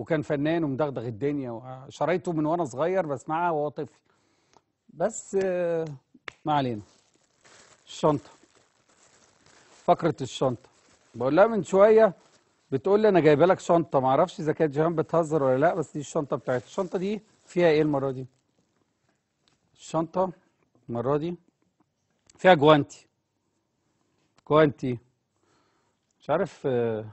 وكان فنان ومدغدغ الدنيا وشريته من وانا صغير بسمعها وهو طفل بس آه، ما علينا الشنطه فقره الشنطه بقول لها من شويه بتقول لي انا جايبه لك شنطه ما اعرفش اذا كانت جيهان بتهزر ولا لا بس دي الشنطه بتاعت الشنطه دي فيها ايه المره دي الشنطه المره دي فيها جوانتي جوانتي مش عارف آه،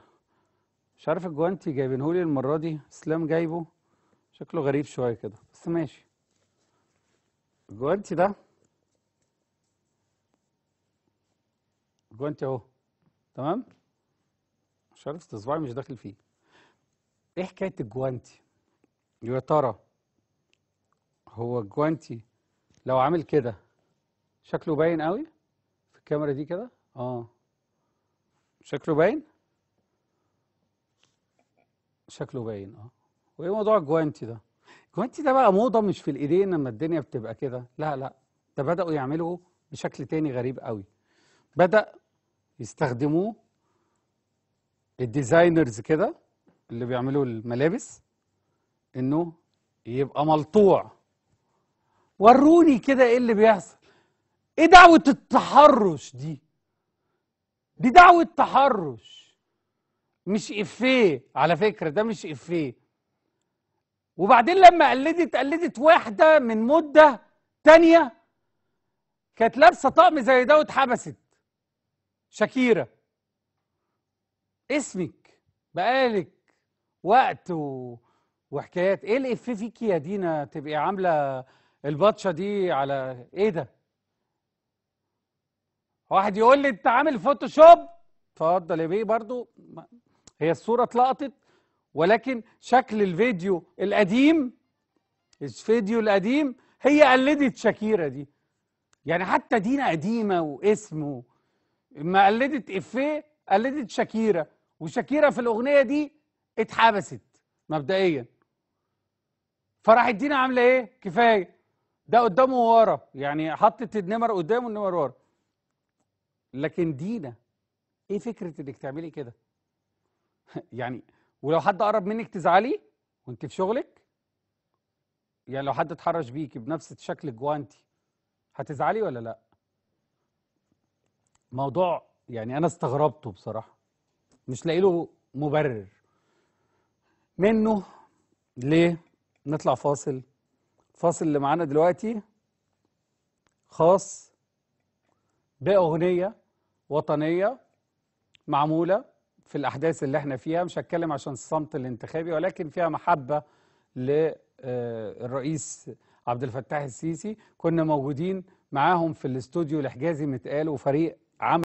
مش عارف الجوانتي جايبينهولي المرة دي اسلام جايبه شكله غريب شوية كده بس ماشي الجوانتي ده الجوانتي اهو تمام مش عارف صباعي مش داخل فيه ايه حكاية الجوانتي يا ترى هو الجوانتي لو عامل كده شكله باين قوي في الكاميرا دي كده اه شكله باين شكله باين اه وايه موضوع الجوانتي ده الجوانتي ده بقى موضه مش في الايدين لما الدنيا بتبقى كده لا لا ده بداوا يعملوه بشكل تاني غريب قوي بدا يستخدموه الديزاينرز كده اللي بيعملوا الملابس انه يبقى ملطوع وروني كده ايه اللي بيحصل ايه دعوه التحرش دي دي دعوه تحرش مش افيه على فكره ده مش افيه وبعدين لما قلدت قلدت واحده من مده تانية كانت لابسه طقم زي ده واتحبست شاكيرا اسمك بقالك وقت و... وحكايات ايه الافيه فيكي يا دينا تبقي عامله البطشه دي على ايه ده واحد يقول لي انت عامل فوتوشوب اتفضل يا بيه برضو هي الصورة اتلقطت ولكن شكل الفيديو القديم الفيديو القديم هي قلدت شاكيرا دي يعني حتى دينا قديمة واسمه ما قلدت إفيه قلدت شاكيرا وشاكيرا في الأغنية دي اتحبست مبدئيا فراحت دينا عاملة إيه؟ كفاية ده قدامه وورا يعني حطت النمر قدامه النمر ورا لكن دينا ايه فكره انك تعملي كده يعني ولو حد قرب منك تزعلي وانت في شغلك يعني لو حد اتحرش بيكي بنفس الشكل جوانتي هتزعلي ولا لا موضوع يعني انا استغربته بصراحه مش لاقي له مبرر منه ليه نطلع فاصل الفاصل اللي معانا دلوقتي خاص باغنيه وطنيه معموله في الأحداث اللي احنا فيها مش هتكلم عشان الصمت الانتخابي ولكن فيها محبة للرئيس آه، عبد الفتاح السيسي كنا موجودين معاهم في الاستوديو الحجازي متقال وفريق عمل